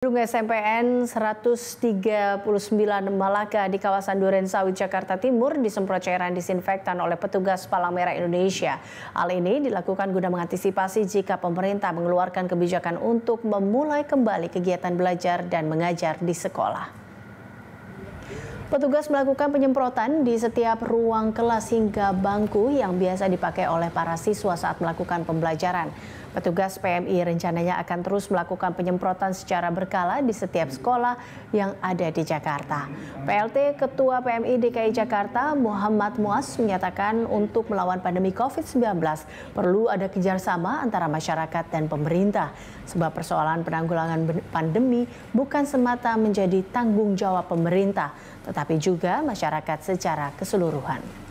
Gedung SMPN 139 Malaka di kawasan Duren Sawit Jakarta Timur disemprot cairan disinfektan oleh petugas Palang Merah Indonesia. Hal ini dilakukan guna mengantisipasi jika pemerintah mengeluarkan kebijakan untuk memulai kembali kegiatan belajar dan mengajar di sekolah. Petugas melakukan penyemprotan di setiap ruang kelas hingga bangku yang biasa dipakai oleh para siswa saat melakukan pembelajaran. Petugas PMI rencananya akan terus melakukan penyemprotan secara berkala di setiap sekolah yang ada di Jakarta. PLT Ketua PMI DKI Jakarta Muhammad Muas menyatakan untuk melawan pandemi COVID-19 perlu ada kerjasama antara masyarakat dan pemerintah. Sebab persoalan penanggulangan pandemi bukan semata menjadi tanggung jawab pemerintah, tetapi tapi juga masyarakat secara keseluruhan.